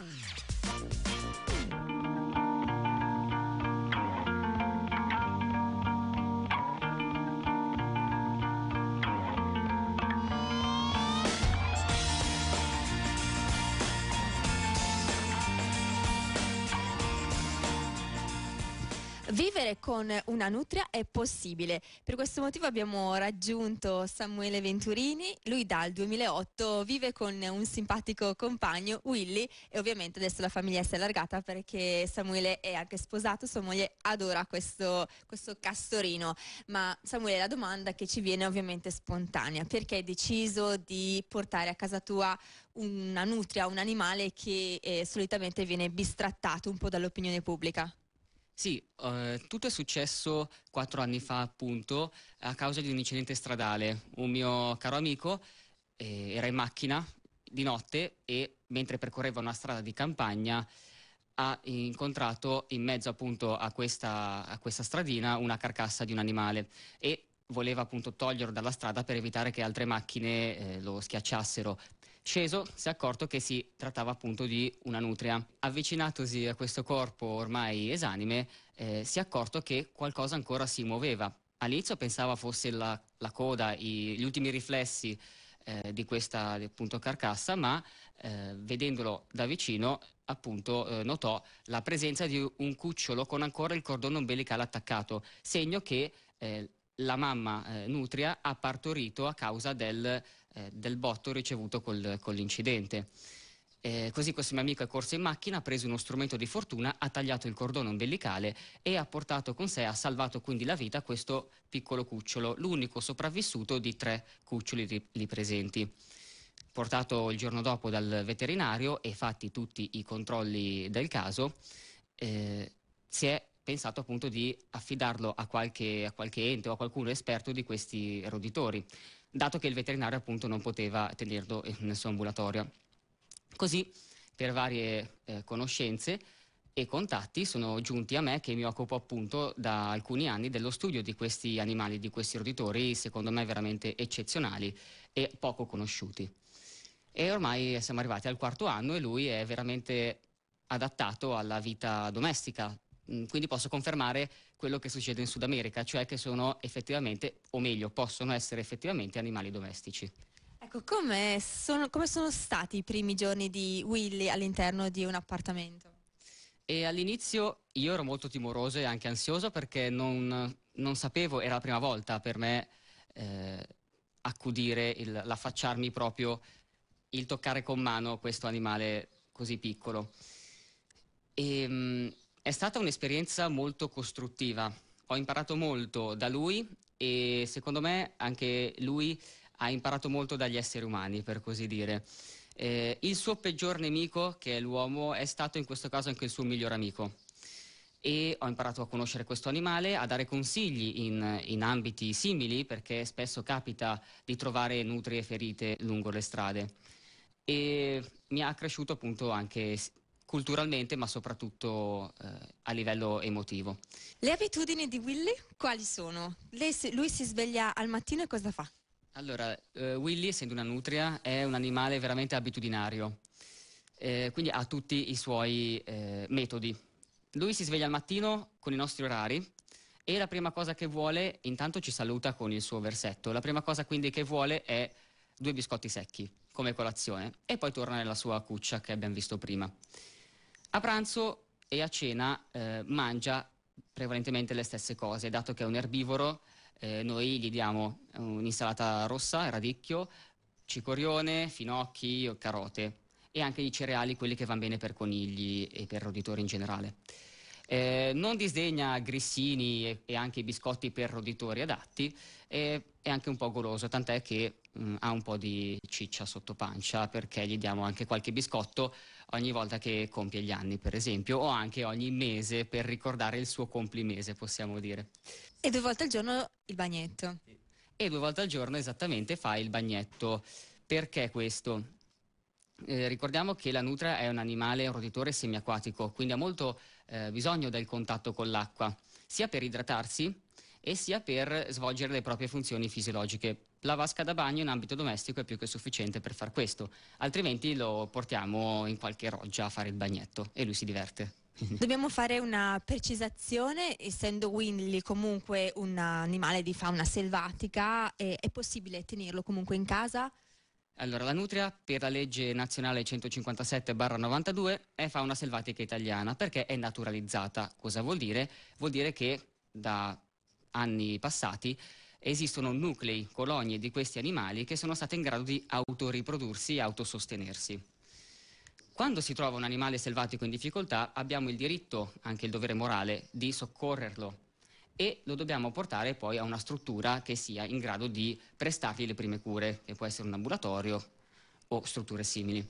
Thank you. Vivere con una nutria è possibile. Per questo motivo abbiamo raggiunto Samuele Venturini. Lui dal 2008 vive con un simpatico compagno, Willy, e ovviamente adesso la famiglia si è allargata perché Samuele è anche sposato, sua moglie adora questo, questo castorino. Ma Samuele, la domanda che ci viene ovviamente spontanea, perché hai deciso di portare a casa tua una nutria, un animale che eh, solitamente viene bistrattato un po' dall'opinione pubblica? Sì, eh, tutto è successo quattro anni fa appunto a causa di un incidente stradale. Un mio caro amico eh, era in macchina di notte e mentre percorreva una strada di campagna ha incontrato in mezzo appunto a questa, a questa stradina una carcassa di un animale e voleva appunto toglierlo dalla strada per evitare che altre macchine eh, lo schiacciassero. Sceso si è accorto che si trattava appunto di una nutria. Avvicinatosi a questo corpo ormai esanime, eh, si è accorto che qualcosa ancora si muoveva. All'inizio pensava fosse la, la coda, i, gli ultimi riflessi eh, di questa appunto, carcassa, ma eh, vedendolo da vicino appunto eh, notò la presenza di un cucciolo con ancora il cordone ombelicale attaccato, segno che eh, la mamma eh, nutria ha partorito a causa del eh, del botto ricevuto col, con l'incidente. Eh, così questo mio amico è corso in macchina, ha preso uno strumento di fortuna, ha tagliato il cordone ombelicale e ha portato con sé, ha salvato quindi la vita questo piccolo cucciolo, l'unico sopravvissuto di tre cuccioli lì presenti. Portato il giorno dopo dal veterinario e fatti tutti i controlli del caso, eh, si è pensato appunto di affidarlo a qualche, a qualche ente o a qualcuno esperto di questi roditori, dato che il veterinario appunto non poteva tenerlo nel suo ambulatorio. Così, per varie eh, conoscenze e contatti, sono giunti a me che mi occupo appunto da alcuni anni dello studio di questi animali, di questi roditori, secondo me veramente eccezionali e poco conosciuti. E ormai siamo arrivati al quarto anno e lui è veramente adattato alla vita domestica, Mm, quindi posso confermare quello che succede in Sud America, cioè che sono effettivamente, o meglio, possono essere effettivamente animali domestici. Ecco, come sono, come sono stati i primi giorni di Willy all'interno di un appartamento? E all'inizio io ero molto timoroso e anche ansioso perché non, non sapevo, era la prima volta per me eh, accudire, il, l'affacciarmi proprio, il toccare con mano questo animale così piccolo. E, ehm, è stata un'esperienza molto costruttiva, ho imparato molto da lui e secondo me anche lui ha imparato molto dagli esseri umani, per così dire. Eh, il suo peggior nemico, che è l'uomo, è stato in questo caso anche il suo miglior amico. E ho imparato a conoscere questo animale, a dare consigli in, in ambiti simili, perché spesso capita di trovare nutrie ferite lungo le strade. E mi ha cresciuto appunto anche culturalmente ma soprattutto eh, a livello emotivo. Le abitudini di Willy quali sono? Lei, lui si sveglia al mattino e cosa fa? Allora, eh, Willy essendo una nutria è un animale veramente abitudinario, eh, quindi ha tutti i suoi eh, metodi. Lui si sveglia al mattino con i nostri orari e la prima cosa che vuole, intanto ci saluta con il suo versetto, la prima cosa quindi che vuole è due biscotti secchi come colazione e poi torna nella sua cuccia che abbiamo visto prima. A pranzo e a cena eh, mangia prevalentemente le stesse cose, dato che è un erbivoro, eh, noi gli diamo un'insalata rossa, radicchio, cicorione, finocchi, carote e anche i cereali, quelli che vanno bene per conigli e per roditori in generale. Eh, non disdegna grissini e, e, anche biscotti per roditori adatti, e, è anche un po' goloso, tant'è che mh, mm, ha un po' di ciccia sotto pancia perché gli diamo anche qualche biscotto ogni volta che compie gli anni, per esempio, o anche ogni mese per ricordare il suo complimese, possiamo dire. E due volte al giorno il bagnetto. E due volte al giorno esattamente fa il bagnetto. Perché questo? Eh, ricordiamo che la nutra è un animale, un roditore semiacquatico, quindi ha molto eh, bisogno del contatto con l'acqua, sia per idratarsi e sia per svolgere le proprie funzioni fisiologiche. La vasca da bagno in ambito domestico è più che sufficiente per far questo, altrimenti lo portiamo in qualche roggia a fare il bagnetto e lui si diverte. Dobbiamo fare una precisazione, essendo Winley comunque un animale di fauna selvatica, è possibile tenerlo comunque in casa? Allora, la nutria per la legge nazionale 157-92 è fauna selvatica italiana perché è naturalizzata. Cosa vuol dire? Vuol dire che da anni passati, esistono nuclei, colonie di questi animali che sono state in grado di autoriprodursi e autosostenersi. Quando si trova un animale selvatico in difficoltà abbiamo il diritto, anche il dovere morale, di soccorrerlo e lo dobbiamo portare poi a una struttura che sia in grado di prestargli le prime cure, che può essere un ambulatorio o strutture simili.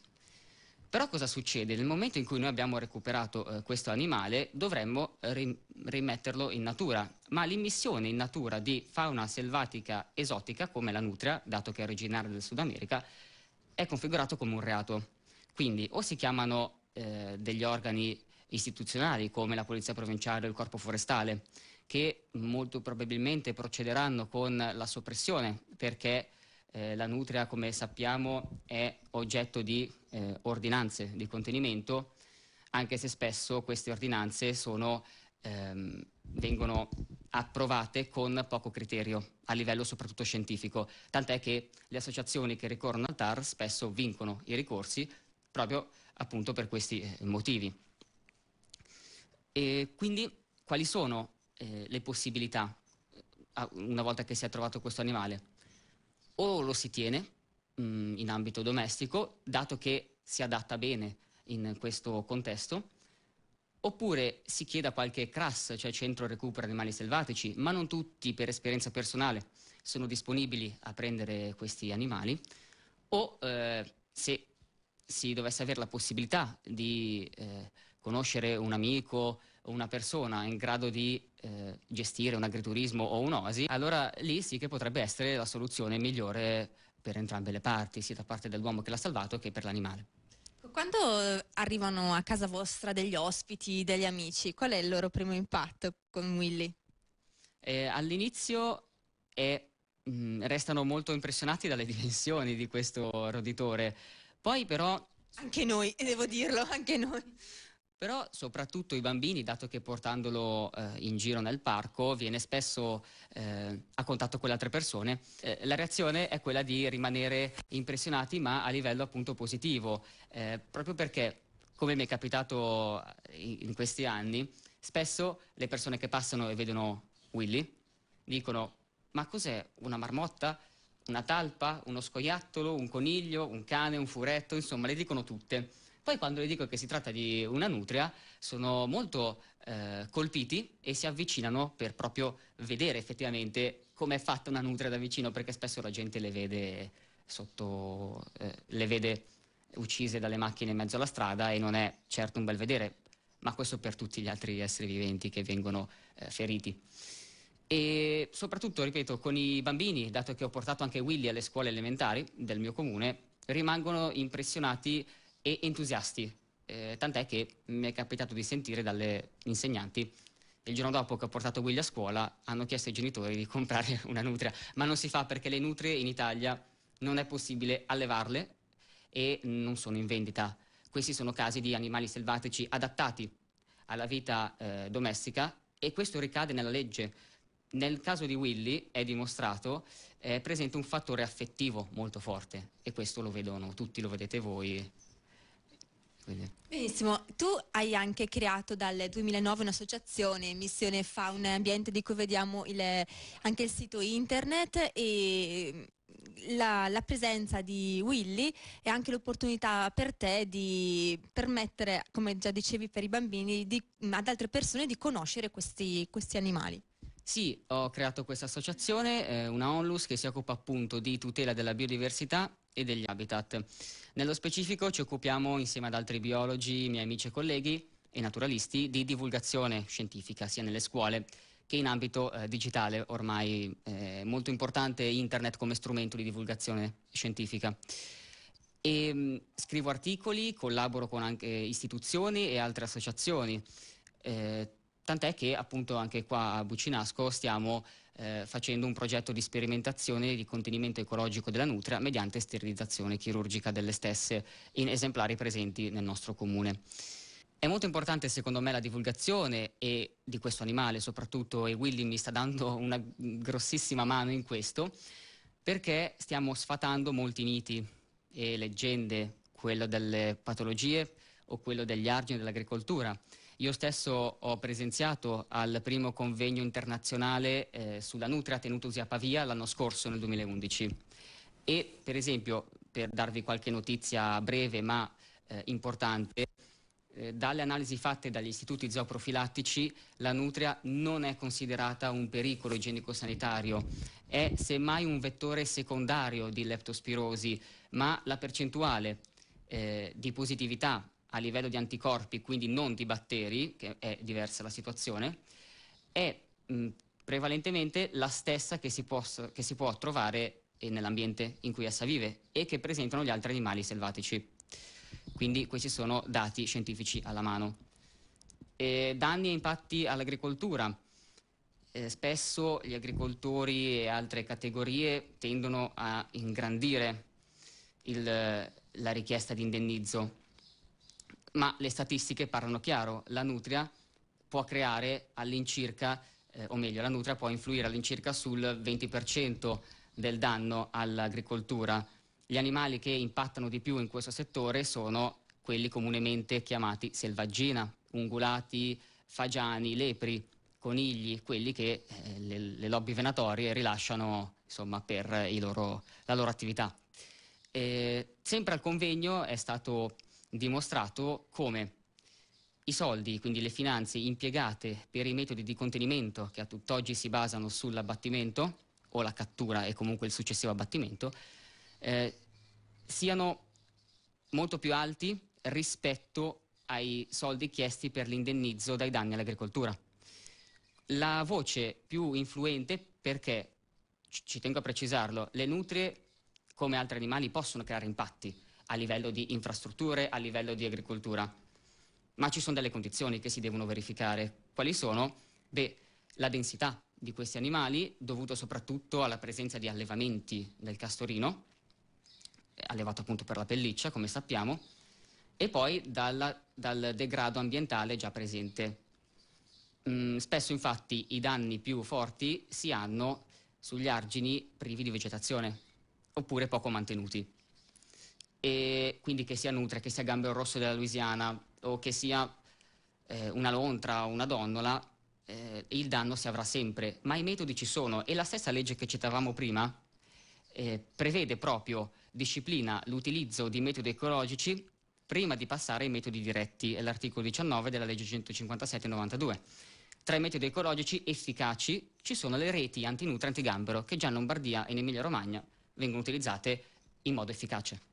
Però cosa succede? Nel momento in cui noi abbiamo recuperato eh, questo animale dovremmo eh, ri- rimetterlo in natura, ma l'immissione in natura di fauna selvatica esotica come la nutria, dato che è originaria del Sud America, è configurato come un reato. Quindi o si chiamano eh, degli organi istituzionali come la Polizia Provinciale o il Corpo Forestale, che molto probabilmente procederanno con la soppressione perché eh, la nutria, come sappiamo, è oggetto di eh, ordinanze di contenimento, anche se spesso queste ordinanze sono, ehm, vengono approvate con poco criterio, a livello soprattutto scientifico, tant'è che le associazioni che ricorrono al TAR spesso vincono i ricorsi proprio appunto per questi eh, motivi. E quindi quali sono eh, le possibilità eh, una volta che si è trovato questo animale? o lo si tiene mh, mm, in ambito domestico, dato che si adatta bene in questo contesto, oppure si chiede a qualche CRAS, cioè Centro Recupero Animali Selvatici, ma non tutti per esperienza personale sono disponibili a prendere questi animali, o eh, se si dovesse avere la possibilità di eh, conoscere un amico, una persona in grado di eh, gestire un agriturismo o un'oasi, allora lì sì che potrebbe essere la soluzione migliore per entrambe le parti, sia da parte dell'uomo che l'ha salvato che per l'animale. Quando eh, arrivano a casa vostra degli ospiti, degli amici, qual è il loro primo impatto con Willy? Eh, all'inizio è, mh, mm, restano molto impressionati dalle dimensioni di questo roditore, poi però... Anche noi, devo dirlo, anche noi. Però soprattutto i bambini, dato che portandolo eh, in giro nel parco viene spesso eh, a contatto con le altre persone, eh, la reazione è quella di rimanere impressionati ma a livello appunto positivo, eh, proprio perché, come mi è capitato eh, in questi anni, spesso le persone che passano e vedono Willy dicono ma cos'è una marmotta? Una talpa? Uno scoiattolo? Un coniglio? Un cane? Un furetto? Insomma, le dicono tutte. Poi quando le dico che si tratta di una nutria sono molto eh, colpiti e si avvicinano per proprio vedere effettivamente com'è fatta una nutria da vicino, perché spesso la gente le vede sotto, eh, le vede uccise dalle macchine in mezzo alla strada e non è certo un bel vedere, ma questo per tutti gli altri esseri viventi che vengono eh, feriti. E soprattutto, ripeto, con i bambini, dato che ho portato anche Willy alle scuole elementari del mio comune, rimangono impressionati e entusiasti, eh, tant'è che mi è capitato di sentire dalle insegnanti il giorno dopo che ho portato Willy a scuola hanno chiesto ai genitori di comprare una nutria, ma non si fa perché le nutrie in Italia non è possibile allevarle e non sono in vendita. Questi sono casi di animali selvatici adattati alla vita eh, domestica e questo ricade nella legge. Nel caso di Willy è dimostrato è eh, presente un fattore affettivo molto forte e questo lo vedono tutti, lo vedete voi quindi. Benissimo, tu hai anche creato dal 2009 un'associazione, Missione Fauna e Ambiente, di cui vediamo il, anche il sito internet e mm, la, la, presenza di Willy è anche l'opportunità per te di permettere, come già dicevi per i bambini, di, mm, ad altre persone di conoscere questi, questi animali. Sì, ho creato questa associazione, eh, una onlus che si occupa appunto di tutela della biodiversità e degli habitat. Nello specifico ci occupiamo, insieme ad altri biologi, miei amici e colleghi e naturalisti, di divulgazione scientifica sia nelle scuole che in ambito eh, digitale, ormai eh, molto importante internet come strumento di divulgazione scientifica. E, mh, mm, scrivo articoli, collaboro con anche istituzioni e altre associazioni, eh, tant'è che appunto anche qua a Bucinasco stiamo eh, facendo un progetto di sperimentazione di contenimento ecologico della nutria mediante sterilizzazione chirurgica delle stesse in esemplari presenti nel nostro comune. È molto importante secondo me la divulgazione e, di questo animale soprattutto e Willy mi sta dando una grossissima mano in questo perché stiamo sfatando molti miti e leggende, quello delle patologie o quello degli argini dell'agricoltura. Io stesso ho presenziato al primo convegno internazionale eh, sulla nutria tenutosi a Pavia l'anno scorso, nel 2011. E per esempio, per darvi qualche notizia breve ma eh, importante, eh, dalle analisi fatte dagli istituti zooprofilattici la nutria non è considerata un pericolo igienico-sanitario, è semmai un vettore secondario di leptospirosi, ma la percentuale eh, di positività a livello di anticorpi, quindi non di batteri, che è diversa la situazione, è mh, prevalentemente la stessa che si, posso, che si può trovare eh, nell'ambiente in cui essa vive e che presentano gli altri animali selvatici. Quindi questi sono dati scientifici alla mano. E danni e impatti all'agricoltura. Eh, spesso gli agricoltori e altre categorie tendono a ingrandire il, la richiesta di indennizzo ma le statistiche parlano chiaro, la nutria può creare all'incirca, eh, o meglio, la nutria può influire all'incirca sul 20% del danno all'agricoltura. Gli animali che impattano di più in questo settore sono quelli comunemente chiamati selvaggina, ungulati, fagiani, lepri, conigli, quelli che eh, le, le, lobby venatorie rilasciano insomma, per loro, la loro attività. Eh, sempre al convegno è stato dimostrato come i soldi, quindi le finanze impiegate per i metodi di contenimento che a tutt'oggi si basano sull'abbattimento o la cattura e comunque il successivo abbattimento, eh, siano molto più alti rispetto ai soldi chiesti per l'indennizzo dai danni all'agricoltura. La voce più influente, perché ci tengo a precisarlo, le nutrie come altri animali possono creare impatti, a livello di infrastrutture, a livello di agricoltura. Ma ci sono delle condizioni che si devono verificare. Quali sono? Beh, la densità di questi animali, dovuto soprattutto alla presenza di allevamenti del castorino, allevato appunto per la pelliccia, come sappiamo, e poi dalla, dal degrado ambientale già presente. Mm, spesso infatti i danni più forti si hanno sugli argini privi di vegetazione, oppure poco mantenuti e quindi che sia nutria, che sia gambero rosso della Louisiana o che sia eh, una lontra o una donnola, eh, il danno si avrà sempre, ma i metodi ci sono e la stessa legge che citavamo prima eh, prevede proprio, disciplina l'utilizzo di metodi ecologici prima di passare ai metodi diretti, è l'articolo 19 della legge 157-92. Tra i metodi ecologici efficaci ci sono le reti antinutria antigambero che già in Lombardia e in Emilia Romagna vengono utilizzate in modo efficace.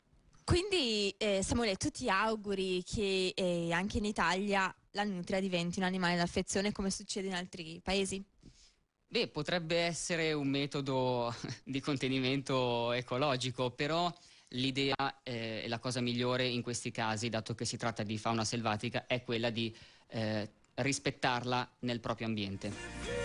Quindi eh, Samuele, tu ti auguri che eh, anche in Italia la nutria diventi un animale d'affezione come succede in altri paesi? Beh, potrebbe essere un metodo di contenimento ecologico, però l'idea eh, e la cosa migliore in questi casi, dato che si tratta di fauna selvatica, è quella di eh, rispettarla nel proprio ambiente.